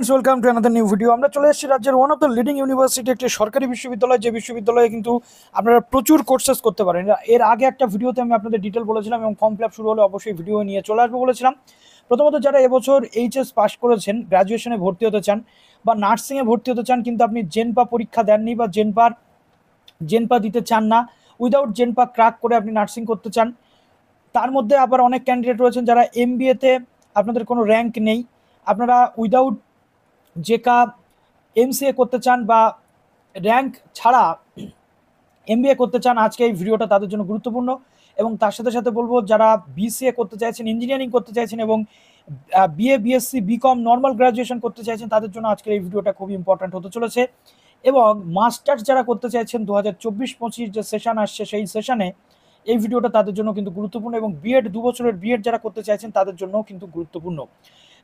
Friends welcome to another new video আমরা চলে এসেছি রাজ্যের one of the leading university একটি সরকারি বিশ্ববিদ্যালয় যে বিশ্ববিদ্যালয়ে কিন্তু আপনারা প্রচুর কোর্সেস করতে পারেন এর আগে একটা ভিডিওতে আমি আপনাদের ডিটেল বলেছিলাম এবং ফর্ম ফিল শুরু হলে অবশ্যই ভিডিও নিয়ে চলে আসবো বলেছিলাম প্রথমত যারা এবছর এইচএস পাস করেছেন গ্র্যাজুয়েশনে ভর্তি হতে চান বা নার্সিংয়ে ভর্তি হতে চান কিন্তু আপনি জেনপা পরীক্ষা দেননি বা জেনপার জেনপা দিতে চান না উইদাউট জেনপা ক্রাক করে আপনি নার্সিং করতে চান তার মধ্যে আবার অনেক ক্যান্ডিডেট রয়েছেন যারা এম আপনাদের কোনো র্যাঙ্ক নেই আপনারা উইদাউট জেকা এমসিএ করতে চান বা র্যাঙ্ক ছাড়া এমবিএ করতে চান আজকে এই ভিডিওটা তাদের জন্য গুরুত্বপূর্ণ এবং তার সাথে সাথে বলবো যারা বিসিএ করতে চাইছেন ইঞ্জিনিয়ারিং করতে চাইছেন এবং BA BSc BCom normal graduation করতে চাইছেন তাদের জন্য আজকের এই ভিডিওটা খুবই ইম্পর্ট্যান্ট হতে চলেছে এবং মাস্টার্স যারা করতে চাইছেন দু হাজার চব্বিশ পঁচিশ যে সেশন আসছে সেই সেশানে এই ভিডিওটা তাদের জন্য কিন্তু গুরুত্বপূর্ণ এবং বিএড দু বছরের বিএড যারা করতে চাইছেন তাদের জন্যও কিন্তু গুরুত্বপূর্ণ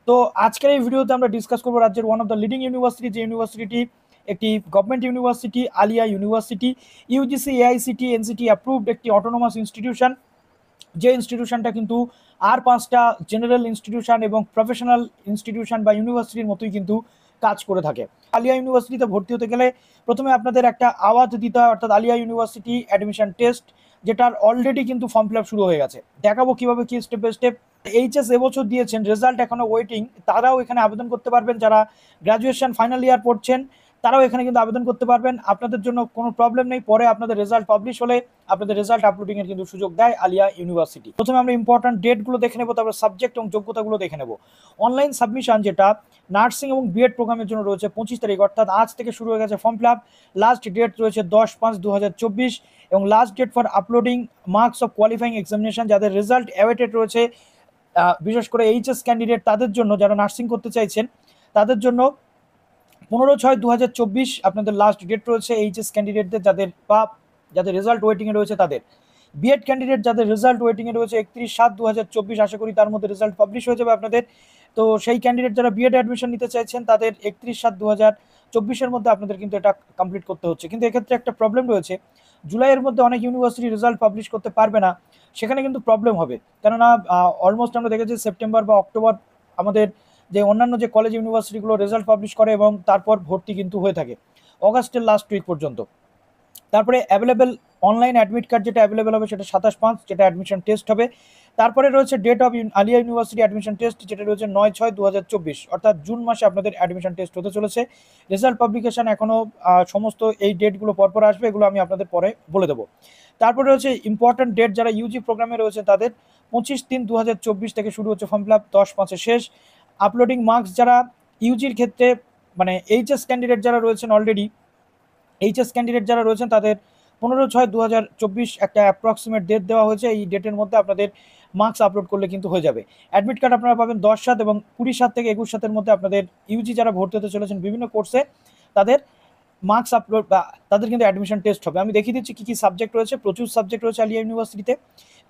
তো আজকের এই ভিডিওতে আমরা ডিসকাস করবো রাজ্যের one of the leading university যে ইউনিভার্সিটি একটি government university Aliah university UGC AICT NCT approved একটি অটোনোমাস ইনস্টিটিউশন যে ইনস্টিটিউশনটা কিন্তু আর পাঁচটা জেনারেল ইনস্টিটিউশন এবং প্রফেশনাল ইনস্টিটিউশন বা ইউনিভার্সিটির মতোই কিন্তু কাজ করে থাকে আলিয়া ইউনিভার্সিটিতে ভর্তি হতে গেলে প্রথমে আপনাদের একটা আওয়াজ দিতে হয় অর্থাৎ আলিয়া ইউনিভার্সিটি অ্যাডমিশন টেস্ট যেটার অলরেডি কিন্তু ফর্ম ফিল শুরু হয়ে গেছে দেখাবো কিভাবে কি স্টেপ বাই স্টেপ এইচএস এবছর দিয়েছেন রেজাল্ট এখনো ওয়েটিং তারাও এখানে আবেদন করতে পারবেন যারা গ্রাজুয়েশন ফাইনাল ইয়ার পড়ছেন তারাও এখানে কিন্তু আবেদন করতে পারবেন আপনাদের জন্য কোনো প্রবলেম নেই পরে আপনাদের রেজাল্ট পাবলিশ হলে আপনাদের রেজাল্ট আপলোডিং এর কিন্তু সুযোগ দেয় আলিয়া ইউনিভার্সিটি প্রথমে আমরা ইম্পর্টেন্ট ডেটগুলো দেখে নেবো তারপর সাবজেক্ট এবং যোগ্যতাগুলো দেখে নেবো অনলাইন সাবমিশন যেটা নার্সিং এবং বিএড প্রোগ্রামের জন্য রয়েছে পঁচিশ তারিখ অর্থাৎ আজ থেকে শুরু হয়ে গেছে form fill up last date রয়েছে দশ পাঁচ দু এবং last date for uploading marks of qualifying examination যাদের রেজাল্ট অ্যাওয়েটেড রয়েছে বিশেষ করে এইচএস ক্যান্ডিডেট তাদের জন্য যারা নার্সিং করতে চাইছেন তাদের জন্য পনেরো ছয় দু হাজার চব্বিশ আপনাদের লাস্ট ডেট রয়েছে এইচএস ক্যান্ডিডেটদের যাদের বা যাদের রেজাল্ট ওয়েটিংয়ে রয়েছে তাদের বিএড ক্যান্ডিডেট যাদের রেজাল্ট ওয়েটিংয়ে রয়েছে একত্রিশ সাত দু হাজার চব্বিশ আশা করি তার মধ্যে রেজাল্ট পাবলিশ হয়ে যাবে আপনাদের তো সেই ক্যান্ডিডেট যারা বিএড অ্যাডমিশন নিতে চাইছেন তাদের একত্রিশ সাত দু হাজার চব্বিশের মধ্যে আপনাদের কিন্তু এটা কমপ্লিট করতে হচ্ছে কিন্তু এক্ষেত্রে একটা প্রবলেম রয়েছে জুলাইয়ের মধ্যে অনেক ইউনিভার্সিটি রেজাল্ট পাবলিশ করতে পারবে না সেখানে কিন্তু প্রবলেম হবে কেননা অলমোস্ট আমরা দেখেছি সেপ্টেম্বর বা অক্টোবর আমাদের যে অন্যান্য যে কলেজ ইউনিভার্সিটিগুলো রেজাল্ট পাবলিশ করে এবং তারপর ভর্তি কিন্তু হয়ে থাকে অগাস্টের লাস্ট উইক পর্যন্ত তারপরে অ্যাভেলেবেল অনলাইন অ্যাডমিট কার্ড যেটা অ্যাভেলেবেল হবে সেটা সাতাশ পাঁচ যেটা অ্যাডমিশন টেস্ট হবে তারপরে রয়েছে date of Aliah university admission test যেটা রয়েছে নয় ছয় দু অর্থাৎ জুন মাসে আপনাদের অ্যাডমিশন টেস্ট হতে চলেছে রেজাল্ট পাবলিকেশন এখনও সমস্ত এই ডেটগুলো পরপর আসবে এগুলো আমি আপনাদের পরে বলে দেবো তারপরে রয়েছে ইম্পর্ট্যান্ট ডেট যারা ইউজি প্রোগ্রামে রয়েছে তাদের পঁচিশ তিন দু থেকে শুরু হচ্ছে ফর্ম ফিল আপ দশ পাঁচে শেষ আপলোডিং মার্কস যারা ইউজির ক্ষেত্রে মানে এইচএস ক্যান্ডিডেট যারা রয়েছেন অলরেডি এইচএস ক্যান্ডিডেট যারা রয়েছেন তাদের পনেরো ছয় দু একটা অ্যাপ্রক্সিমেট ডেট দেওয়া হয়েছে এই ডেটের মধ্যে আপনাদের মার্কস আপলোড করলে কিন্তু হয়ে যাবে অ্যাডমিট কার্ড আপনারা পাবেন দশ সাত এবং কুড়ি সাত থেকে একুশ সাতের মধ্যে আপনাদের ইউজি যারা ভর্তি হতে চলেছেন বিভিন্ন কোর্সে তাদের মার্কস আপলোড বা তাদের কিন্তু অ্যাডমিশন টেস্ট হবে আমি দেখিয়ে দিচ্ছি কী কী সাবজেক্ট রয়েছে প্রচুর সাবজেক্ট রয়েছে আলিয়া ইউনিভার্সিটিতে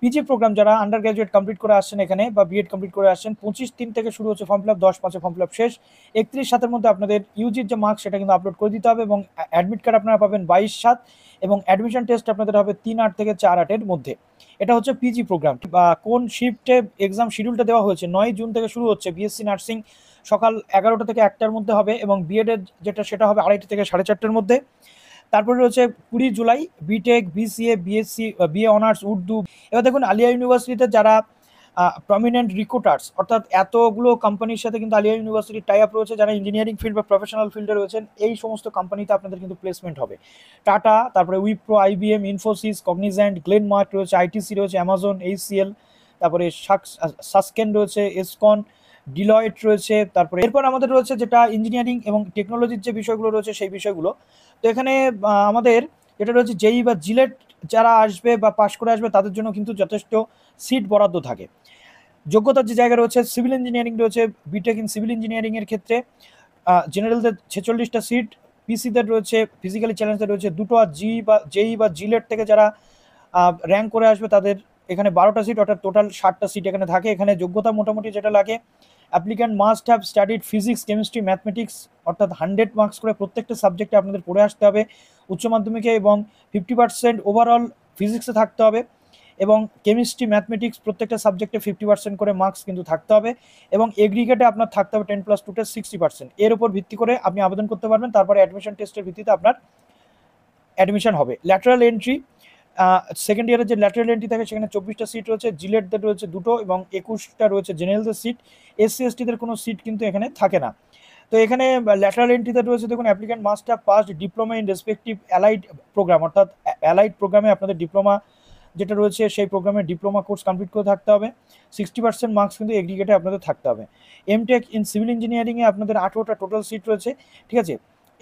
পিজি প্রোগ্রাম যারা আন্ডার গ্র্যাজুয়েট কমপ্লিট করে আসছেন এখানে বা বিএড কমপ্লিট করে আসছেন পঁচিশ তিন থেকে শুরু হচ্ছে ফর্ম ফিল আপ দশ পাঁচে ফর্ম ফিল আপ শেষ একত্রিশ সাতের মধ্যে আপনাদের ইউজির যে মার্কস সেটা কিন্তু আপলোড করে দিতে হবে এবং অ্যাডমিট কার্ড আপনারা পাবেন বাইশ সাত এবং অ্যাডমিশন টেস্ট আপনাদের হবে তিন আট থেকে চার আটের মধ্যে এটা হচ্ছে পিজি প্রোগ্রাম বা কোন শিফটে এক্সাম শিডিউলটা দেওয়া হয়েছে নয় জুন থেকে শুরু হচ্ছে বিএসসি নার্সিং সকাল এগারোটা থেকে একটার মধ্যে হবে এবং বিএডের যেটা সেটা হবে আড়াইটা থেকে সাড়ে চারটার মধ্যে তারপরে রয়েছে কুড়ি July BTech BCA BSc BA honours Urdu এবার দেখুন আলিয়া ইউনিভার্সিটিতে যারা প্রমিনেন্ট রিক্রুটার্স অর্থাৎ এতগুলো কোম্পানির সাথে কিন্তু আলিয়া ইউনিভার্সিটি টাই আপ রয়েছে যারা ইঞ্জিনিয়ারিং ফিল্ড বা প্রফেশনাল ফিল্ডে রয়েছেন এই সমস্ত কোম্পানিতে আপনাদের কিন্তু প্লেসমেন্ট হবে টাটা তারপরে উইপ্রো আইবিএম ইনফোসিস কগনিজ্যান্ট গ্লেনমার্ক রয়েছে আইটিসি রয়েছে অ্যামাজন এইসিএল তারপরে সাসকেন রয়েছে এসকন ডিলয়েট রয়েছে তারপরে এরপর আমাদের রয়েছে যেটা ইঞ্জিনিয়ারিং এবং টেকনোলজির যে বিষয়গুলো রয়েছে সেই বিষয়গুলো তো এখানে আমাদের যেটা রয়েছে জেই e বা জিলেট যারা আসবে বা পাশ করে আসবে তাদের জন্য কিন্তু যথেষ্ট সিট বরাদ্দ থাকে যোগ্যতার যে জায়গা রয়েছে সিভিল ইঞ্জিনিয়ারিং রয়েছে বিটেক ইন সিভিল ইঞ্জিনিয়ারিংয়ের ক্ষেত্রে জেনারেলদের ছেচল্লিশটা সিট পিসিদের রয়েছে ফিজিক্যালি চ্যালেঞ্জদের রয়েছে দুটো আর জি বা জেই e বা জিলেট থেকে যারা র্যাঙ্ক করে আসবে তাদের এখানে বারোটা সিট অর্থাৎ টোটাল ষাটটা সিট এখানে থাকে এখানে যোগ্যতা মোটামুটি যেটা লাগে applicant must have studied physics chemistry mathematics অর্থাৎ হান্ড্রেড মার্কস করে প্রত্যেকটা সাবজেক্টে আপনাদের পড়ে আসতে হবে উচ্চ মাধ্যমিকে এবং ফিফটি পার্সেন্ট ওভারঅল ফিজিক্সে থাকতে হবে এবং কেমিস্ট্রি ম্যাথমেটিক্স প্রত্যেকটা সাবজেক্টে ফিফটি পার্সেন্ট করে মার্কস কিন্তু থাকতে হবে এবং এগ্রিগেটে আপনার থাকতে হবে টেন প্লাস টুতে সিক্সটি পার্সেন্ট এর উপর ভিত্তি করে আপনি আবেদন করতে পারবেন তারপরে অ্যাডমিশন টেস্টের ভিত্তিতে আপনার অ্যাডমিশন হবে ল্যাটারাল এন্ট্রি সেকেন্ড ইয়ারের যে ল্যাটারাল এন্ট্রি থাকে সেখানে চব্বিশটা সিট রয়েছে জিলেটদের রয়েছে দুটো এবং একুশটা রয়েছে জেনারেলদের সিট এসসি এসটিদের কোনো সিট কিন্তু এখানে থাকে না তো এখানে ল্যাটারাল এন্ট্রিতে রয়েছে দেখুন applicant must have passed diploma in respective allied program অর্থাৎ অ্যালাইড প্রোগ্রামে আপনাদের ডিপ্লোমা যেটা রয়েছে সেই প্রোগ্রামে ডিপ্লোমা কোর্স কমপ্লিট করে থাকতে হবে সিক্সটি পার্সেন্ট মার্কস কিন্তু এগ্রিগেটে আপনাদের থাকতে হবে এমটেক ইন সিভিল ইঞ্জিনিয়ারিংয়ে আপনাদের আঠেরোটা টোটাল সিট রয়েছে ঠিক আছে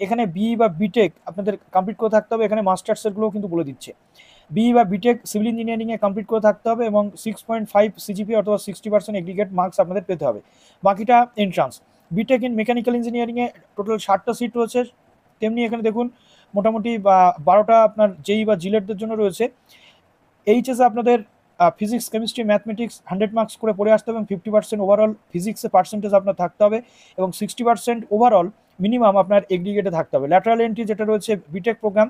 এখানে বি বা বিটেক আপনাদের কমপ্লিট করে থাকতে হবে এখানে মাস্টার্সেরগুলোও কিন্তু বলে দিচ্ছে বিই বা বিটেক সিভিল ইঞ্জিনিয়ারিংয়ে কমপ্লিট করে থাকতে হবে এবং সিক্স পয়েন্ট ফাইভ সিজিপি অথবা সিক্সটি পার্সেন্ট এগ্রিগেট মার্কস আপনাদের পেতে হবে বাকিটা এন্ট্রান্স বিটেক ইন মেকানিক্যাল ইঞ্জিনিয়ারিংয়ে টোটাল ষাটটা সিট রয়েছে তেমনি এখানে দেখুন মোটামুটি বা বারোটা আপনার জেই e বা জিলেটদের e জন্য রয়েছে এইচএসে আপনাদের physics chemistry mathematics hundred marks করে পড়ে আসতে হবে এবং ফিফটি পার্সেন্ট ওভারঅল ফিজিক্সে পার্সেন্টেজ আপনার থাকতে হবে এবং সিক্সটি পার্সেন্ট ওভারঅল মিনিমাম আপনার এগ্রিগেটে থাকতে হবে ল্যাটারাল এন্ট্রি যেটা রয়েছে বিটেক প্রোগ্রাম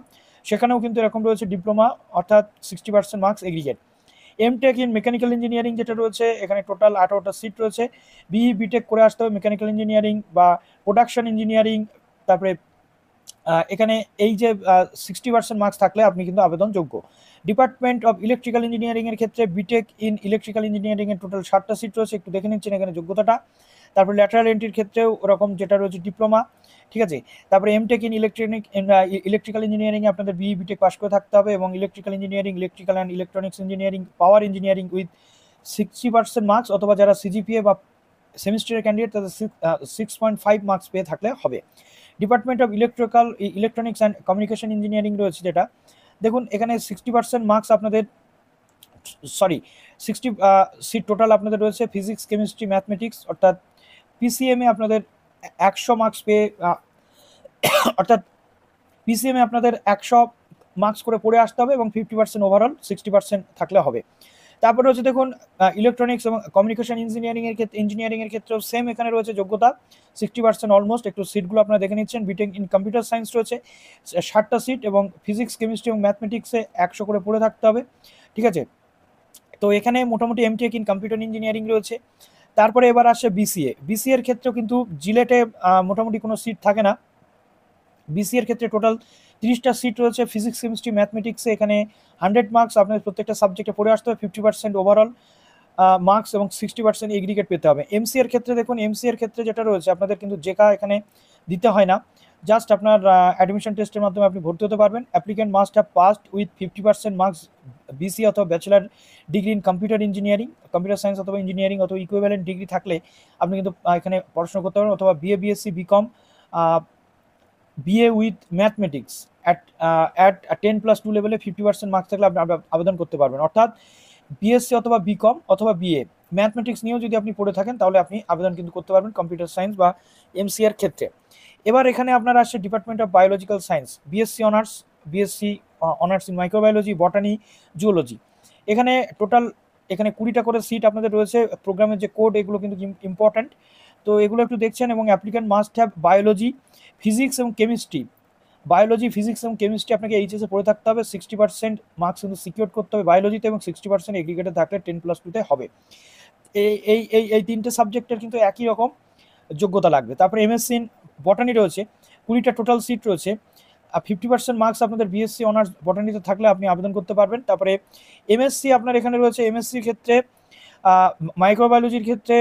সেখানেও কিন্তু এরকম রয়েছে ডিপ্লোমা অর্থাৎ sixty percent marks aggregate M tech in mechanical engineering যেটা রয়েছে এখানে টোটাল আঠারোটা সিট রয়েছে বিই বিটেক e, করে আসতে হবে মেকানিক্যাল ইঞ্জিনিয়ারিং বা প্রোডাকশন ইঞ্জিনিয়ারিং তারপরে এখানে এই যে সিক্সটি পার্সেন্ট মার্কস থাকলে আপনি কিন্তু আবেদনযোগ্য ডিপার্টমেন্ট অফ ইলেকট্রিক্যাল ইঞ্জিনিয়ারিংয়ের ক্ষেত্রে বিটেক ইন ইলেকট্রিক্যাল ইঞ্জিনিয়ারিংয়ের টোটাল ষাটটা সিট রয়েছে একটু দেখে নিচ্ছেন এখানে যোগ্যতাটা তারপরে ল্যাটারাল এন্ট্রির ক্ষেত্রেও ওরকম যেটা রয়েছে ডিপ্লোমা ঠিক আছে তারপরে M Tech in electronic electrical engineering আপনাদের বিই বিটেক পাস করে থাকতে হবে এবং electrical engineering electrical and electronics engineering power engineering with sixty percent marks অথবা যারা সিজিপিএ বা সেমিস্টারের ক্যান্ডিডেট তাদের সিক্স পয়েন্ট ফাইভ মার্কস পেয়ে থাকলে হবে department of electrical electronics and communication engineering রয়েছে যেটা দেখুন এখানে সিক্সটি পার্সেন্ট মার্কস আপনাদের সরি সিক্সটি সিট টোটাল আপনাদের রয়েছে ফিজিক্স কেমিস্ট্রি ম্যাথমেটিক্স অর্থাৎ পিসিএমে আপনাদের একশো মার্কস পেয়ে অর্থাৎ পিসিএমে আপনাদের একশো মার্কস করে পড়ে আসতে হবে এবং fifty percent overall sixty percent থাকলে হবে তারপরে হচ্ছে দেখুন ইলেকট্রনিক্স এবং কমিউনিকেশন ইঞ্জিনিয়ারিংয়ের ক্ষেত্রে ইঞ্জিনিয়ারিংয়ের ক্ষেত্রেও সেম এখানে রয়েছে যোগ্যতা সিক্সটি পার্সেন্ট অলমোস্ট একটু সিটগুলো আপনারা দেখে নিচ্ছেন বিটেক ইন কম্পিউটার সায়েন্স রয়েছে ষাটটা সিট এবং ফিজিক্স কেমিস্ট্রি এবং ম্যাথমেটিক্সে একশো করে পড়ে থাকতে হবে ঠিক আছে তো এখানে মোটামুটি এমটেক ইন কম্পিউটার ইঞ্জিনিয়ারিং রয়েছে তারপরে এবার আসে বিসিএ বিসি এর ক্ষেত্রেও কিন্তু জিলেটে মোটামুটি কোনো সিট থাকে না বিসি এর ক্ষেত্রে টোটাল তিরিশটা সিট রয়েছে ফিজিক্স কেমিস্ট্রি ম্যাথমেটিক্সে এখানে হান্ড্রেড মার্কস আপনার প্রত্যেকটা সাবজেক্টে পড়ে আসতে হবে ফিফটি পার্সেন্ট ওভারঅল মার্কস এবং সিক্সটি পার্সেন্ট এগ্রিগেট পেতে হবে এমসি এর ক্ষেত্রে দেখুন এমসি এর ক্ষেত্রে যেটা রয়েছে আপনাদের কিন্তু জেকা এখানে দিতে হয় না জাস্ট আপনার অ্যাডমিশন টেস্টের মাধ্যমে আপনি ভর্তি হতে পারবেন applicant must have passed with fifty percent marks BC অথবা bachelor degree in computer engineering computer science অথবা ইঞ্জিনিয়ারিং অথবা ইকুইভ্যালেন্ট ডিগ্রি থাকলে আপনি কিন্তু এখানে পড়াশোনা করতে পারেন অথবা BA BSc BCom BA with mathematics at at ten plus two লেভেলে ফিফটি পার্সেন্ট মার্কস থাকলে আপনি আবেদন করতে পারবেন অর্থাৎ বিএসসি অথবা বিকম অথবা বিএ ম্যাথমেটিক্স নিয়েও যদি আপনি পড়ে থাকেন তাহলে আপনি আবেদন কিন্তু করতে পারবেন কম্পিউটার সায়েন্স বা এমসিআর ক্ষেত্রে এবার এখানে আপনার আসছে department of biological science BSc honours BSc honours in microbiology botany zoology এখানে টোটাল এখানে কুড়িটা করে সিট আপনাদের রয়েছে প্রোগ্রামের যে কোড এগুলো কিন্তু ইম্পর্ট্যান্ট তো এগুলো একটু দেখছেন এবং applicant must have biology physics এবং কেমিস্ট্রি বায়োলজি ফিজিক্স এবং কেমিস্ট্রি আপনাকে এইচএসে পড়ে থাকতে হবে সিক্সটি পার্সেন্ট মার্কস কিন্তু সিকিউর করতে হবে বায়োলজিতে এবং সিক্সটি পার্সেন্ট এগ্রিগেটে থাকলে টেন প্লাস টুতে হবে এই এই এই তিনটে সাবজেক্টের কিন্তু একই রকম যোগ্যতা লাগবে তারপরে এমএসসি বটানি রয়েছে কুড়িটা টোটাল সিট রয়েছে ফিফটি পার্সেন্ট মার্কস আপনাদের বিএসসি অনার্স বটানিতে থাকলে আপনি আবেদন করতে পারবেন তারপরে এমএসসি আপনার এখানে রয়েছে এমএসসির ক্ষেত্রে মাইক্রোবায়োলজির ক্ষেত্রে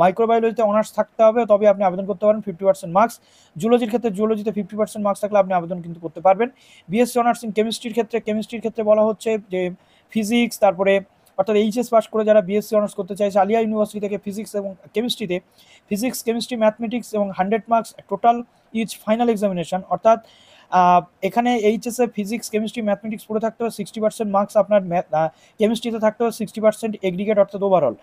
মাইক্রোবায়োলজিতে অনার্স থাকতে হবে তবে আপনি আবেদন করতে পারেন ফিফটি পার্সেন্ট মার্কস জুলজির ক্ষেত্রে জুলজিতে ফিফটি পার্সেন্ট মার্কস থাকলে আপনি আবেদন কিন্তু করতে পারবেন বিএসসি অনার্স ইন কেমিস্ট্রির ক্ষেত্রে কেমিস্ট্রির ক্ষেত্রে বলা হচ্ছে যে ফিজিক্স তারপরে অর্থাৎ এইচএস পাস করে যারা বিএসসি অনার্স করতে চাইছে আলিয়া ইউনিভার্সিটি থেকে ফিজিক্স এবং কেমিস্ট্রিতে ফিজিক্স কেমিস্ট্রি ম্যাথমেটিক্স এবং hundred marks total each final examination অর্থাৎ এখানে এইচএসএ ফিজিক্স কেমিস্ট্রি ম্যাথমেটিক্স পড়ে থাকতে হবে সিক্সটি পার্সেন্ট মার্কস আপনার কেমিস্ট্রিতে থাকতে হবে সিক্সটি পার্সেন্ট এগ্রিগেট অর্থাৎ ওভারঅল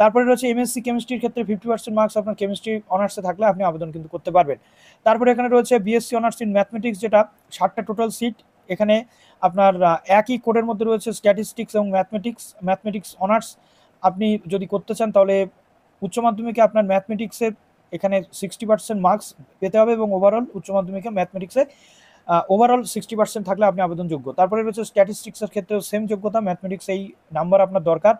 তারপরে রয়েছে এমএসসি কেমিস্ট্রির ক্ষেত্রে ফিফটি পার্সেন্ট মার্কস আপনার কেমিস্ট্রি অনার্সে থাকলে আপনি আবেদন কিন্তু করতে পারবেন তারপরে এখানে রয়েছে বিএসসি অনার্স ইন ম্যাথমেটিক্স যেটা ষাটটা টোটাল সিট এখানে আপনার একই কোডের মধ্যে রয়েছে স্ট্যাটিস্টিক্স এবং ম্যাথমেটিক্স ম্যাথমেটিক্স অনার্স আপনি যদি করতে চান তাহলে উচ্চ মাধ্যমিকে আপনার ম্যাথমেটিক্সে এখানে সিক্সটি পার্সেন্ট মার্কস পেতে হবে এবং ওভারঅল উচ্চ মাধ্যমিকে ম্যাথমেটিক্সে ওভারঅল সিক্সটি পার্সেন্ট থাকলে আপনি আবেদনযোগ্য তারপরে রয়েছে স্ট্যাটিস্টিক্সের ক্ষেত্রেও সেম যোগ্যতা ম্যাথমেটিক্স এই নাম্বার আপনার দরকার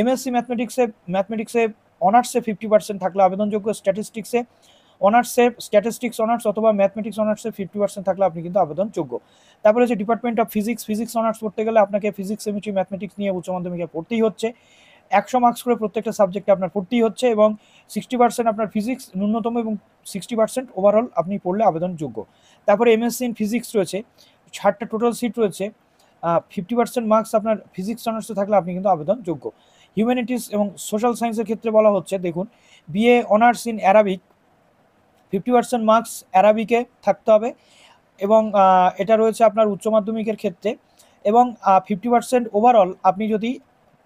এমএসসি ম্যাথমেটিক্সে ম্যাথমেটিক্সে অনার্সে ফিফটি পার্সেন্ট থাকলে আবেদনযোগ্য স্ট্যাটিস্টিক্সে অনার্সে স্ট্যাটিস্টিক্স অনার্স অথবা ম্যাথমেটিক্স অনার্সে ফিফটি পার্সেন্ট থাকলে আপনি কিন্তু আবেদন যোগ্য তারপরে হচ্ছে department of physics physics honours পড়তে গেলে আপনাকে ফিজিক্স কেমিস্ট্রি ম্যাথমেটিক্স নিয়ে উচ্চ মাধ্যমিকে পড়তেই হচ্ছে একশো মার্কস করে প্রত্যেকটা সাবজেক্টে আপনার পড়তেই হচ্ছে এবং সিক্সটি পার্সেন্ট আপনার ফিজিক্স ন্যূনতম এবং সিক্সটি পার্সেন্ট ওভারঅল আপনি পড়লে আবেদনযোগ্য তারপরে এমএসসি ইন ফিজিক্স রয়েছে ষাটটা টোটাল সিট রয়েছে ফিফটি পার্সেন্ট মার্কস আপনার ফিজিক্স অনার্সে থাকলে আপনি কিন্তু আবেদনযোগ্য হিউম্যানিটিস এবং সোশ্যাল সায়েন্সের ক্ষেত্রে বলা হচ্ছে দেখুন BA honours in Arabic fifty percent marks অ্যারাবিকে থাকতে হবে এবং এটা রয়েছে আপনার উচ্চ মাধ্যমিকের ক্ষেত্রে এবং ফিফটি পার্সেন্ট ওভারঅল আপনি যদি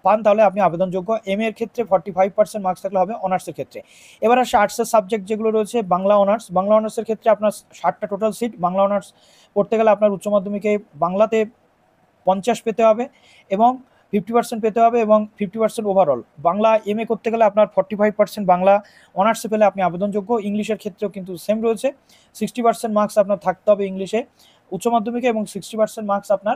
পান তাহলে আপনি আবেদনযোগ্য এম এর ক্ষেত্রে ফর্টি ফাইভ পার্সেন্ট মার্কস থাকলে হবে অনার্সের ক্ষেত্রে এবার আসে আর্টসের সাবজেক্ট যেগুলো রয়েছে বাংলা অনার্স বাংলা অনার্সের ক্ষেত্রে আপনার ষাটটা টোটাল সিট বাংলা অনার্স পড়তে গেলে আপনার উচ্চ মাধ্যমিকে বাংলাতে পঞ্চাশ পেতে হবে এবং ফিফটি পার্সেন্ট পেতে হবে এবং fifty percent overall Bangla M A করতে গেলে আপনার ফর্টি ফাইভ পার্সেন্ট বাংলা অনার্সে পেলে আপনি আবেদনযোগ্য ইংলিশের ক্ষেত্রেও কিন্তু সেম রয়েছে সিক্সটি পার্সেন্ট মার্কস আপনার থাকতে হবে ইংলিশে উচ্চ মাধ্যমিকে এবং সিক্সটি পার্সেন্ট মার্কস আপনার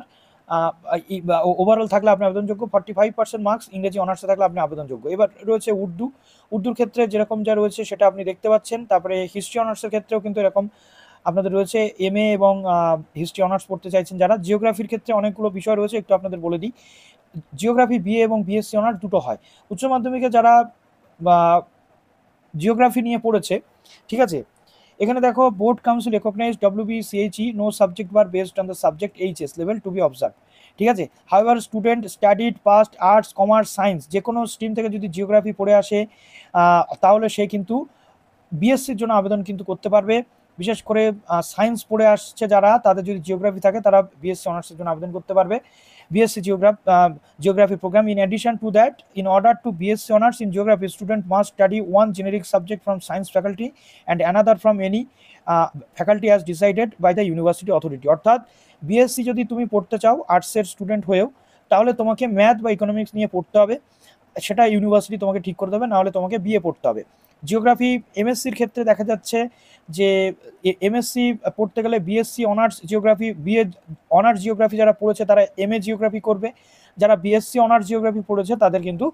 ওভারঅল থাকলে আপনি আবেদনযোগ্য ফর্টি ফাইভ পার্সেন্ট মার্কস ইংরেজি অনার্সে থাকলে আপনি আবেদনযোগ্য এবার রয়েছে উর্দু উর্দুর ক্ষেত্রে যেরকম যা রয়েছে সেটা আপনি দেখতে পাচ্ছেন তারপরে হিস্ট্রি অনার্সের ক্ষেত্রেও কিন্তু এরকম আপনাদের রয়েছে এম এবং হিস্ট্রি অনার্স পড়তে চাইছেন যারা জিওগ্রাফির ক্ষেত্রে অনেকগুলো বিষয় রয়েছে একটু আপনাদের বলে দিই জিওগ্রাফি বিএ এবং বিএসসি অনার্স দুটো হয় উচ্চ মাধ্যমিকে যারা জিওগ্রাফি নিয়ে পড়েছে ঠিক আছে এখানে দেখো board council recognize WBCHE no subject bar based on the subject HS level to be observe ঠিক আছে however student studied passed arts commerce science যে কোনো স্ট্রিম থেকে যদি জিওগ্রাফি পড়ে আসে তাহলে সে কিন্তু বিএসসির জন্য আবেদন কিন্তু করতে পারবে বিশেষ করে সায়েন্স পড়ে আসছে যারা তাদের যদি জিওগ্রাফি থাকে তারা বিএসসি অনার্সের জন্য আবেদন করতে পারবে BSc Geogra Geography program. In addition to that, in order to BSc honors in Geography, student must study one generic subject from science faculty and another from any faculty as decided by the university authority. অর্থাৎ BSc যদি তুমি পড়তে চাও আর্টসের student হয়েও তাহলে তোমাকে math বা ইকোনমিক্স নিয়ে পড়তে হবে সেটা ইউনিভার্সিটি তোমাকে ঠিক করে দেবে নাহলে তোমাকে বিএ পড়তে হবে জিওগ্রাফি এমএসসির ক্ষেত্রে দেখা যাচ্ছে যে এমএসসি পড়তে গেলে BSc honours geography BA honours geography যারা পড়েছে তারা এম এ জিওগ্রাফি করবে যারা বিএসসি অনার্স জিওগ্রাফি পড়েছে তাদের কিন্তু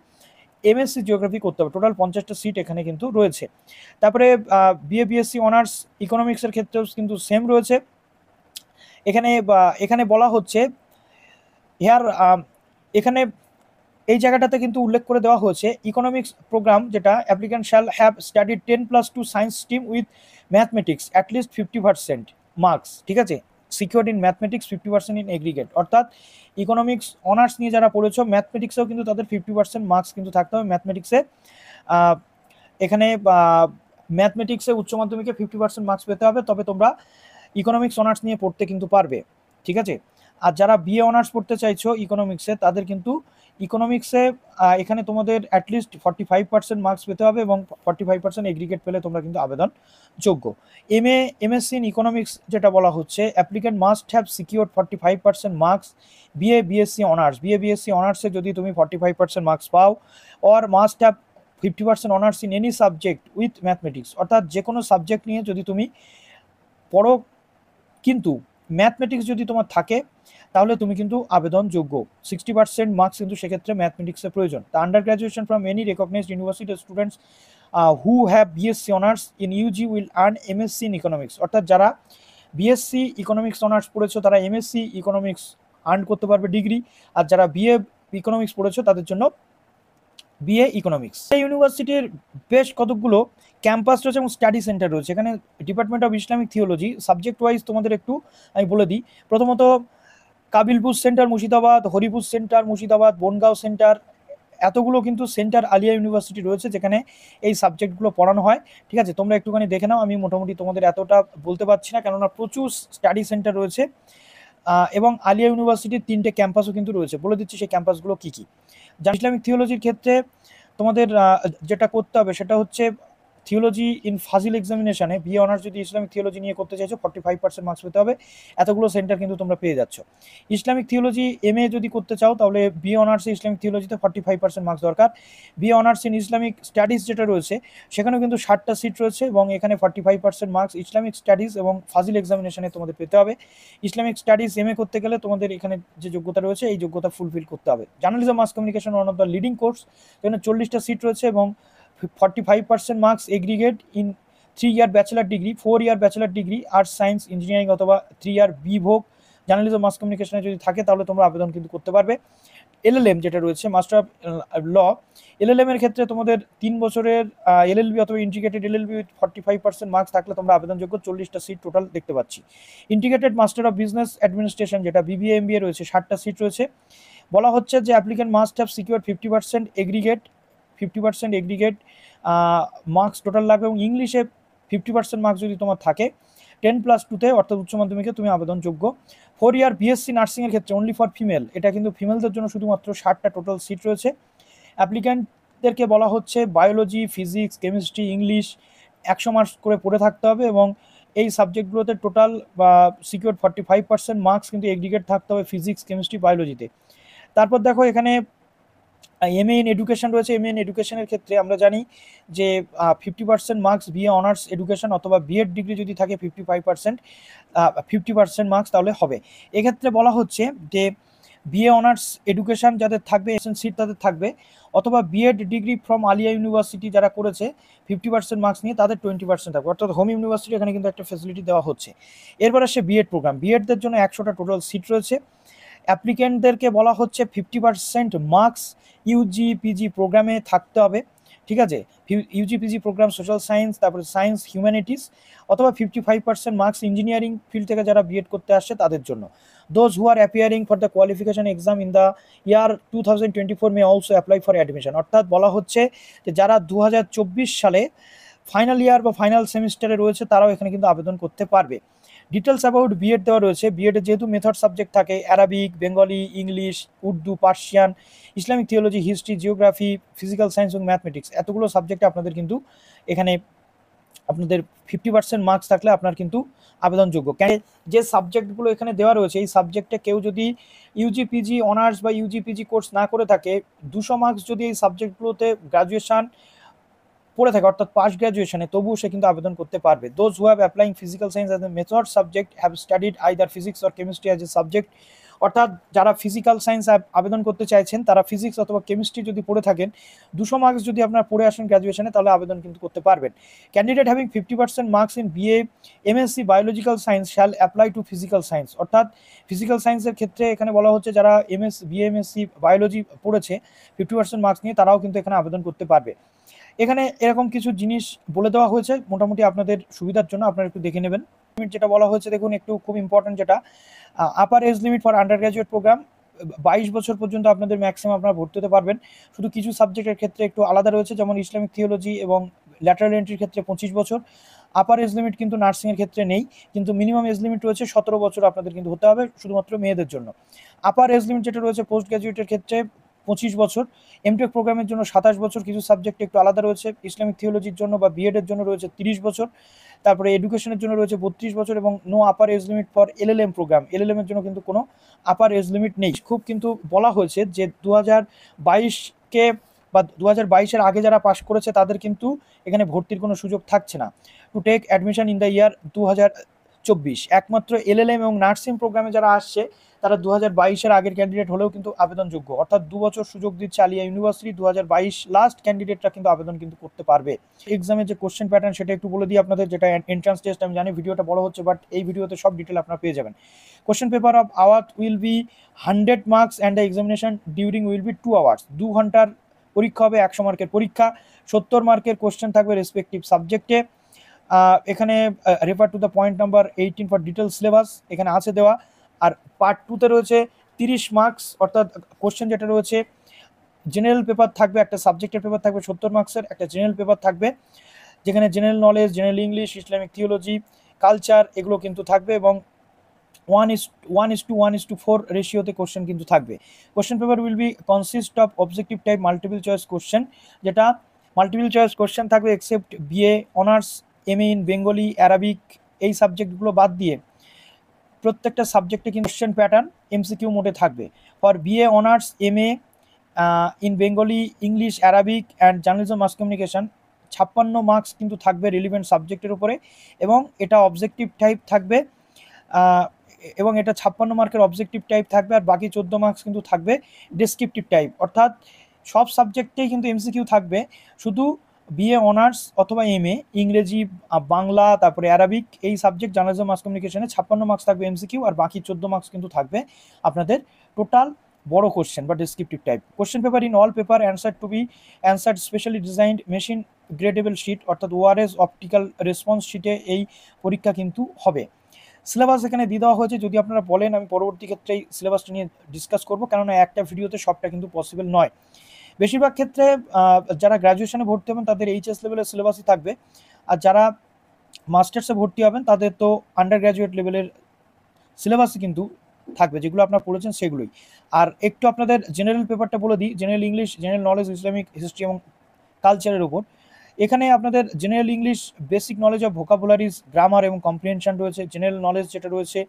এমএসসি জিওগ্রাফি করতে হবে টোটাল পঞ্চাশটা সিট এখানে কিন্তু রয়েছে তারপরে বিএ বিএসসি অনার্স ইকোনমিক্সের ক্ষেত্রেও কিন্তু সেম রয়েছে এখানে এখানে বলা হচ্ছে হেয়ার এখানে এই জায়গাটাতে কিন্তু উল্লেখ করে দেওয়া হয়েছে ইকোনমিক্স প্রোগ্রাম যেটা applicant shall have study ten plus two science stream with mathematics at least fifty percent marks ঠিক আছে secured in mathematics fifty percent in aggregate অর্থাৎ ইকোনমিক্স অনার্স নিয়ে যারা পড়েছ ম্যাথমেটিক্সেও কিন্তু তাদের ফিফটি পার্সেন্ট মার্কস কিন্তু থাকতে হবে ম্যাথমেটিক্সে এখানে ম্যাথমেটিক্সে উচ্চ মাধ্যমিকে ফিফটি পার্সেন্ট মার্কস পেতে হবে তবে তোমরা ইকোনমিক্স অনার্স নিয়ে পড়তে কিন্তু পারবে ঠিক আছে আর যারা বিএ অনার্স পড়তে চাইছো ইকোনমিক্সে তাদের কিন্তু ইকোনমিক্সে এখানে তোমাদের at least forty five percent marks পেতে হবে এবং ফর্টি ফাইভ পার্সেন্ট এগ্রিগেট পেলে তোমরা কিন্তু আবেদন যোগ্য M A MSc in economics যেটা বলা হচ্ছে applicant must have secure forty five percent marks BA BSc honours BA BSc অনার্সে যদি তুমি ফর্টি ফাইভ পার্সেন্ট মার্কস পাও or must have fifty percent honours in any subject with mathematics অর্থাৎ যে কোনো সাবজেক্ট নিয়ে যদি তুমি পড়ো কিন্তু ম্যাথমেটিক্স যদি তোমার থাকে তাহলে তুমি কিন্তু আবেদনযোগ্য সিক্সটি পার্সেন্ট মার্কস কিন্তু সেক্ষেত্রে ম্যাথমেটিক্সের প্রয়োজন তা under graduation from any recognized university students who have BSc honours in UG will earn MSc in economics অর্থাৎ যারা বিএসসি ইকোনমিক্স অনার্স পড়েছো তারা এমএসসি ইকোনমিক্স আর্ন করতে পারবে ডিগ্রি আর যারা বিএ ইকোনমিক্স পড়েছো তাদের জন্য বিএ ইকোনমিক্স এই ইউনিভার্সিটির বেশ কতকগুলো ক্যাম্পাস রয়েছে এবং স্টাডি সেন্টার রয়েছে এখানে department of Islamic theology subject wise তোমাদের একটু আমি বলে দিই প্রথমত Kabilpur centre Murshidabad Haripur centre Murshidabad Bongaon centre এতগুলো কিন্তু সেন্টার আলিয়া ইউনিভার্সিটি রয়েছে যেখানে এই সাবজেক্টগুলো পড়ানো হয় ঠিক আছে তোমরা একটুখানি দেখে নাও আমি মোটামুটি তোমাদের এতটা বলতে পারছি না কেননা প্রচুর স্টাডি সেন্টার রয়েছে এবং আলিয়া ইউনিভার্সিটির তিনটে ক্যাম্পাসও কিন্তু রয়েছে বলে দিচ্ছি সেই ক্যাম্পাসগুলো কী কী ইসলামিক থিওলজির ক্ষেত্রে তোমাদের যেটা করতে হবে সেটা হচ্ছে থিওলজি ইন ফাজিল এক্সামিনেশনে বিএ অনার্স যদি ইসলামিক থিওলজি নিয়ে করতে চাইছো ফর্টি ফাইভ পার্সেন্ট মার্কস পেতে হবে এতগুলো সেন্টার কিন্তু তোমরা পেয়ে যাচ্ছ ইসলামিক থিওলজি এম এ যদি করতে চাও তাহলে বিএ অনার্সে ইসলামিক থিওলজিতে ফর্টি ফাইভ পার্সেন্ট মার্কস দরকার BA honours in Islamic studies যেটা রয়েছে সেখানেও কিন্তু ষাটটা সিট রয়েছে এবং এখানে forty five percent marks Islamic studies এবং ফাজিল এক্সামিনেশনে তোমাদের পেতে হবে ইসলামিক স্টাডিজ এম এ করতে গেলে তোমাদের এখানে যে যোগ্যতা রয়েছে এই যোগ্যতা ফুলফিল করতে হবে journalism mass communication one of the leading course এখানে চল্লিশটা সিট রয়েছে এবং percent marks aggregate in three year bachelor degree four year bachelor degree arts science engineering অথবা থ্রি ইয়ার বিভোগ জার্নালিজম মাস কমিউনিকেশনে যদি থাকে তাহলে তোমরা আবেদন কিন্তু করতে পারবে এলএলএম যেটা রয়েছে মাস্টার অফ ল এলএলএমের এর ক্ষেত্রে তোমাদের তিন বছরের এলএলবি অথবা integrated LLB with forty five percent marks থাকলে তোমরা আবেদনযোগ্য চল্লিশটা সিট টোটাল দেখতে পাচ্ছি integrated master of business administration যেটা বিবিএ রয়েছে ষাটটা সিট রয়েছে বলা হচ্ছে যে applicant must have secure fifty percent aggregate fifty percent aggregate marks total লাগবে এবং ইংলিশে ফিফটি পার্সেন্ট মার্কস যদি তোমার থাকে টেন প্লাস টুতে অর্থাৎ উচ্চ মাধ্যমিকে তুমি আবেদনযোগ্য ফোর ইয়ার বিএসসি নার্সিংয়ের ক্ষেত্রে অনলি ফর ফিমেল এটা কিন্তু ফিমেলদের জন্য শুধুমাত্র ষাটটা টোটাল সিট রয়েছে অ্যাপ্লিক্যান্টদেরকে বলা হচ্ছে বায়োলজি ফিজিক্স কেমিস্ট্রি ইংলিশ একশো মার্কস করে পড়ে থাকতে হবে এবং এই সাবজেক্টগুলোতে টোটাল বা secure forty five percent marks কিন্তু এগ্রিগেট থাকতে হবে ফিজিক্স কেমিস্ট্রি বায়োলজিতে তারপর দেখো এখানে এম এ ইন এডুকেশন রয়েছে এ ইন এডুকেশনের ক্ষেত্রে আমরা জানি যে fifty percent marks BA honours education অথবা বিএড ডিগ্রি যদি থাকে fifty five percent fifty percent marks তাহলে হবে এক্ষেত্রে বলা হচ্ছে যে বিএ অনার্স এডুকেশন যাদের থাকবে এসএন সিট তাদের থাকবে অথবা BEd degree from Aliah university যারা করেছে ফিফটি পার্সেন্ট মার্কস নিয়ে তাদের টোয়েন্টি পার্সেন্ট থাকবে অর্থাৎ হোম ইউনিভার্সিটি এখানে কিন্তু একটা ফেসিলিটি দেওয়া হচ্ছে এরপর আসে বিএড প্রোগ্রাম বিএডদের জন্য একশোটা টোটাল সিট রয়েছে অ্যাপ্লিক্যান্টদেরকে বলা হচ্ছে fifty percent marks UG PG প্রোগ্রামে থাকতে হবে ঠিক আছে UG PG program social science তারপরে সায়েন্স হিউম্যানিটিস অথবা fifty five percent marks engineering field থেকে যারা বিএড করতে আসছে তাদের জন্য those who are appearing for the qualification exam in the year two thousand twenty four may also apply for admission অর্থাৎ বলা হচ্ছে যে যারা দু হাজার চব্বিশ সালে ফাইনাল ইয়ার বা ফাইনাল সেমিস্টারে রয়েছে তারাও এখানে কিন্তু আবেদন করতে পারবে ডিটেলস অ্যাবাউট বিএড দেওয়া রয়েছে বিএডে যেহেতু মেথড সাবজেক্ট থাকে Arabic Bengali English Urdu Persian Islamic theology history geography physical science এবং ম্যাথমেটিক্স এতগুলো সাবজেক্টে আপনাদের কিন্তু এখানে আপনাদের ফিফটি পার্সেন্ট মার্কস থাকলে আপনার কিন্তু আবেদনযোগ্য কেন যে সাবজেক্টগুলো এখানে দেওয়া রয়েছে এই সাবজেক্টে কেউ যদি ইউজি পিজি অনার্স বা ইউজি পিজি কোর্স না করে থাকে দুশো মার্কস যদি এই সাবজেক্টগুলোতে গ্রাজুয়েশান পড়ে থাকে অর্থাৎ পাস্ট গ্র্যাজুয়েশনে তবুও সে কিন্তু আবেদন করতে পারবে those who have applying physical science as a method subject have studied either physics or chemistry as a subject অর্থাৎ যারা ফিজিক্যাল সায়েন্স আবেদন করতে চাইছেন তারা ফিজিক্স অথবা কেমিস্ট্রি যদি পড়ে থাকেন দুশো মার্কস যদি আপনারা পড়ে আসেন গ্র্যাজুয়েশনে তাহলে আবেদন কিন্তু করতে পারবেন candidate having fifty percent marks in BA MSc biological science shall apply to physical science অর্থাৎ ফিজিক্যাল সায়েন্সের ক্ষেত্রে এখানে বলা হচ্ছে যারা এমএস বিএ এমএসসি বায়োলজি পড়েছে ফিফটি পার্সেন্ট মার্কস নিয়ে তারাও কিন্তু এখানে আবেদন করতে পারবে এখানে এরকম কিছু জিনিস বলে দেওয়া হয়েছে মোটামুটি আপনাদের সুবিধার জন্য আপনারা একটু দেখে নেবেন যেটা বলা হয়েছে দেখুন একটু খুব ইম্পর্টেন্ট যেটা upper age limit for under graduate program বাইশ বছর পর্যন্ত আপনাদের ম্যাক্সিমাম আপনারা ভর্তি হতে পারবেন শুধু কিছু সাবজেক্টের ক্ষেত্রে একটু আলাদা রয়েছে যেমন ইসলামিক থিওলজি এবং ল্যাটারাল এন্ট্রির ক্ষেত্রে পঁচিশ বছর আপার এজ লিমিট কিন্তু নার্সিংয়ের ক্ষেত্রে নেই কিন্তু মিনিমাম এজ লিমিট রয়েছে সতেরো বছর আপনাদের কিন্তু হতে হবে শুধুমাত্র মেয়েদের জন্য আপার এজ লিমিট যেটা রয়েছে পোস্ট গ্র্যাজুয়েটের ক্ষেত্রে পঁচিশ বছর এমটেক প্রোগ্রামের জন্য সাতাশ বছর কিছু সাবজেক্ট একটু আলাদা রয়েছে ইসলামিক থিওলজির জন্য বা বিএডের জন্য রয়েছে তিরিশ বছর তারপরে এডুকেশনের জন্য রয়েছে বত্রিশ বছর এবং no upper age limit for LLM program L L এর জন্য কিন্তু কোনো আপার এজ লিমিট নেই খুব কিন্তু বলা হয়েছে যে দু হাজার বাইশকে বা দু হাজার বাইশের আগে যারা পাশ করেছে তাদের কিন্তু এখানে ভর্তির কোনো সুযোগ থাকছে না to take admission in the year দু হাজার চব্বিশ একমাত্র এলএলএম এবং নার্সিং প্রোগ্রামে যারা আসছে তারা দু হাজার আগের ক্যান্ডিডেট হলেও কিন্তু আবেদনযোগ্য অর্থাৎ দু বছর সুযোগ দিচ্ছে আলিয়া ইউনিভার্সিটি দু লাস্ট ক্যান্ডিডেটরা কিন্তু আবেদন কিন্তু করতে পারবে এক্সামের যে কোশ্চেন প্যাটার্ন সেটা একটু বলে দিই আপনাদের যেটা এন্ট্রান্স টেস্ট আমি জানি ভিডিওটা বড় হচ্ছে বাট এই ভিডিওতে সব ডিটেল আপনারা পেয়ে যাবেন question paper of hour will be hundred marks and the examination during will be two hours দু ঘন্টার পরীক্ষা হবে একশো মার্কের পরীক্ষা সত্তর মার্কের কোশ্চেন থাকবে রেসপেক্টিভ সাবজেক্টে এখানে refer to the point number eighteen for detail syllabus এখানে আছে দেওয়া আর পার্ট টুতে রয়েছে তিরিশ মার্কস অর্থাৎ কোশ্চেন যেটা রয়েছে জেনারেল পেপার থাকবে একটা সাবজেক্টের পেপার থাকবে সত্তর মার্কসের একটা জেনারেল পেপার থাকবে যেখানে general knowledge general English Islamic theology culture এগুলো কিন্তু থাকবে এবং one is one is two one is two four রেশিওতে কোশ্চেন কিন্তু থাকবে question paper will be consist of objective type multiple choice question যেটা মাল্টিপল চয়েস কোশ্চেন থাকবে except BA honours M in Bengali Arabic এই সাবজেক্টগুলো বাদ দিয়ে প্রত্যেকটা সাবজেক্টে কিন্তু কোশ্চেন প্যাটার্ন এমসিকিউ মোডে থাকবে for BA honours M A in Bengali English Arabic and journalism mass communication ছাপ্পান্ন মার্কস কিন্তু থাকবে রিলিভেন্ট সাবজেক্টের উপরে এবং এটা অবজেক্টিভ টাইপ থাকবে এবং এটা ছাপ্পান্ন মার্কের অবজেক্টিভ টাইপ থাকবে আর বাকি চোদ্দো মার্কস কিন্তু থাকবে ডেসক্রিপটিভ টাইপ অর্থাৎ সব সাবজেক্টেই কিন্তু এমসিকিউ থাকবে শুধু বিএ অনার্স অথবা এম এ ইংরেজি বাংলা তারপরে অ্যারাবিক এই সাবজেক্ট জার্নালিজম মাস কমিউনিকেশনে ছাপ্পান্ন মার্কস থাকবে এমসিকিউ আর বাকি চোদ্দো মার্কস কিন্তু থাকবে আপনাদের টোটাল বড় কোশ্চেন বা descriptive type question paper in all paper answer to be answer specially designed machine gradable sheet অর্থাৎ ওআরএস অপটিক্যাল রেসপন্স শিটে এই পরীক্ষা কিন্তু হবে সিলেবাস এখানে দিয়ে দেওয়া হয়েছে যদি আপনারা বলেন আমি পরবর্তী ক্ষেত্রে এই সিলেবাসটা নিয়ে ডিসকাস করবো কেননা একটা ভিডিওতে সবটা কিন্তু পসিবল নয় বেশিরভাগ ক্ষেত্রে যারা গ্র্যাজুয়েশনে ভর্তি হবেন তাদের এইচএস লেভেলের সিলেবাসই থাকবে আর যারা মাস্টার্সে ভর্তি হবেন তাদের তো আন্ডার গ্রাজুয়েট লেভেলের সিলেবাসই কিন্তু থাকবে যেগুলো আপনার পড়েছেন সেগুলোই আর একটু আপনাদের জেনারেল পেপারটা বলে দিই general English general knowledge Islamic history এবং কালচারের উপর এখানে আপনাদের general English basic knowledge of vocabularies grammar এবং কম্প্রিহেনশন রয়েছে জেনারেল নলেজ যেটা রয়েছে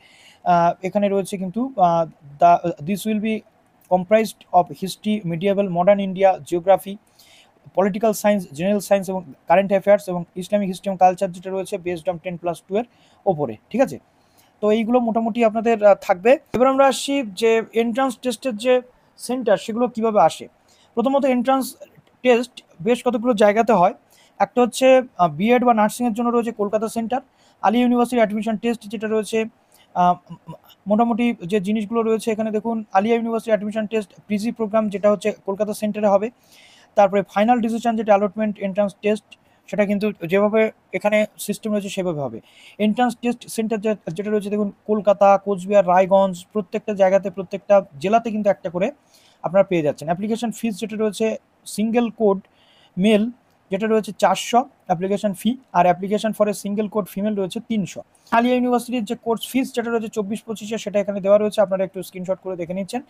এখানে রয়েছে কিন্তু this will be comprised of history medieval modern India geography political science general science এবং কারেন্ট অ্যাফেয়ার্স এবং ইসলামিক হিস্ট্রি এবং কালচার যেটা রয়েছে based on ten plus two এর ওপরে ঠিক আছে তো এইগুলো মোটামুটি আপনাদের থাকবে এবার আমরা আসি যে এন্ট্রান্স টেস্টের যে সেন্টার সেগুলো কিভাবে আসে প্রথমত এন্ট্রান্স টেস্ট বেশ কতগুলো জায়গাতে হয় একটা হচ্ছে বিএড বা নার্সিংয়ের জন্য রয়েছে Kolkata centre Aliah university admission test যেটা রয়েছে মোটামুটি যে জিনিসগুলো রয়েছে এখানে দেখুন Aliah university admission test PG program যেটা হচ্ছে কলকাতা সেন্টারে হবে তারপরে ফাইনাল ডিসিশন যেটা অ্যালটমেন্ট এন্ট্রান্স টেস্ট সেটা কিন্তু যেভাবে এখানে সিস্টেম রয়েছে সেভাবে হবে এন্ট্রান্স টেস্ট সেন্টার যেটা রয়েছে দেখুন কলকাতা কোচবিহার রায়গঞ্জ প্রত্যেকটা জায়গাতে প্রত্যেকটা জেলাতে কিন্তু একটা করে আপনারা পেয়ে যাচ্ছেন অ্যাপ্লিকেশন ফিস যেটা রয়েছে সিঙ্গেল কোড মেল যেটা রয়েছে চারশো অ্যাপ্লিকেশন ফি আর application for a single code female রয়েছে তিনশো আলিয়া ইউনিভার্সিটির যে কোর্স ফিস যেটা রয়েছে চব্বিশ পঁচিশে সেটা এখানে দেওয়া রয়েছে আপনারা একটু স্ক্রিনশট করে দেখে নিচ্ছেন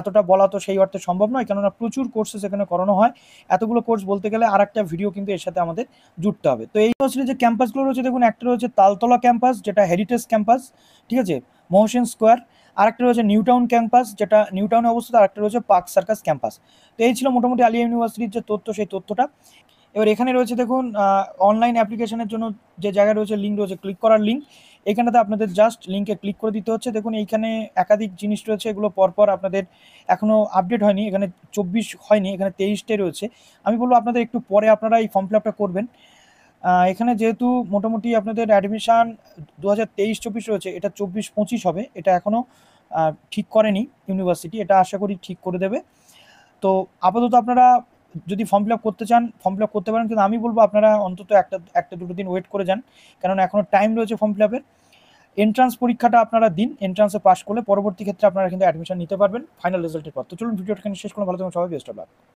এতটা বলা তো সেই অর্থে সম্ভব নয় কেননা প্রচুর কোর্সেস এখানে করানো হয় এতগুলো কোর্স বলতে গেলে আর একটা ভিডিও কিন্তু এর সাথে আমাদের জুড়তে হবে তো এই ইউনিভার্সিটির যে ক্যাম্পাসগুলো রয়েছে দেখুন একটা রয়েছে তালতলা ক্যাম্পাস যেটা হেরিটেজ ক্যাম্পাস ঠিক আছে মহসেন স্কোয়ার আরেকটা রয়েছে নিউ টাউন ক্যাম্পাস যেটা নিউ টাউনে অবস্থিত আরেকটা রয়েছে পার্ক সার্কাস ক্যাম্পাস তো এই ছিল মোটামুটি আলিয়া ইউনিভার্সিটির যে তথ্য সেই তথ্যটা এবার এখানে রয়েছে দেখুন অনলাইন অ্যাপ্লিকেশনের জন্য যে জায়গায় রয়েছে লিঙ্ক রয়েছে ক্লিক করার লিঙ্ক এখানেতে আপনাদের জাস্ট লিঙ্কে ক্লিক করে দিতে হচ্ছে দেখুন এইখানে একাধিক জিনিস রয়েছে এগুলো পরপর আপনাদের এখনও আপডেট হয়নি এখানে চব্বিশ হয়নি এখানে তেইশটাই রয়েছে আমি বলবো আপনাদের একটু পরে আপনারা এই ফর্ম ফিল আপটা করবেন এখানে যেহেতু মোটামুটি আপনাদের অ্যাডমিশান দু হাজার তেইশ চব্বিশ রয়েছে এটা চব্বিশ পঁচিশ হবে এটা এখনও ঠিক করেনি ইউনিভার্সিটি এটা আশা করি ঠিক করে দেবে তো আপাতত আপনারা যদি ফর্ম ফিল করতে চান ফর্ম ফিল করতে পারেন কিন্তু আমি বলবো আপনারা অন্তত একটা একটা দুটো দিন ওয়েট করে যান কারণ এখনও টাইম রয়েছে ফর্ম ফিল আপের এন্ট্রান্স পরীক্ষাটা আপনারা দিন এন্ট্রান্সে পাস করলে পরবর্তী ক্ষেত্রে আপনারা কিন্তু অ্যাডমিশন নিতে পারবেন ফাইনাল রেজাল্টের পর তো চলুন ভিডিওটা শেষ করুন ভালো থাকুন সবাই বেস্ট অফ লাক